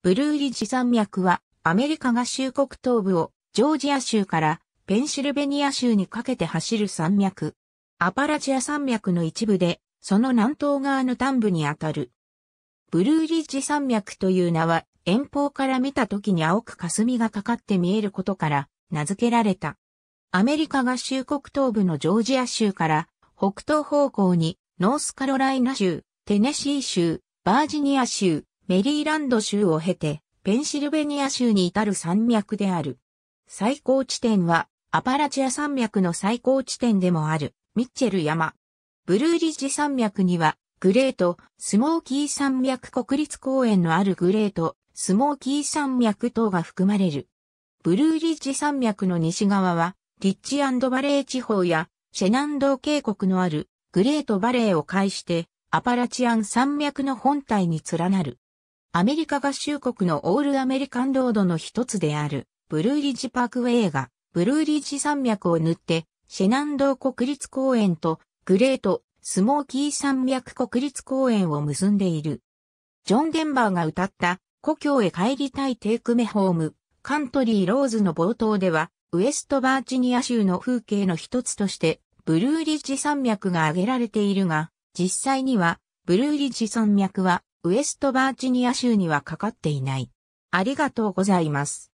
ブルーリッジ山脈はアメリカ合衆国東部をジョージア州からペンシルベニア州にかけて走る山脈。アパラチア山脈の一部で、その南東側の端部にあたる。ブルーリッジ山脈という名は遠方から見た時に青く霞がかかって見えることから名付けられた。アメリカ合衆国東部のジョージア州から北東方向にノースカロライナ州、テネシー州、バージニア州、メリーランド州を経て、ペンシルベニア州に至る山脈である。最高地点は、アパラチア山脈の最高地点でもある、ミッチェル山。ブルーリッジ山脈には、グレート、スモーキー山脈国立公園のあるグレート、スモーキー山脈等が含まれる。ブルーリッジ山脈の西側は、リッジバレー地方や、シェナンドー渓谷のある、グレートバレーを介して、アパラチアン山脈の本体に連なる。アメリカ合衆国のオールアメリカンロードの一つである、ブルーリッジパークウェイが、ブルーリッジ山脈を塗って、シェナンドー国立公園と、グレート、スモーキー山脈国立公園を結んでいる。ジョン・デンバーが歌った、故郷へ帰りたいテイクメホーム、カントリー・ローズの冒頭では、ウエストバージニア州の風景の一つとして、ブルーリッジ山脈が挙げられているが、実際には、ブルーリッジ山脈は、ウエストバーチニア州にはかかっていない。ありがとうございます。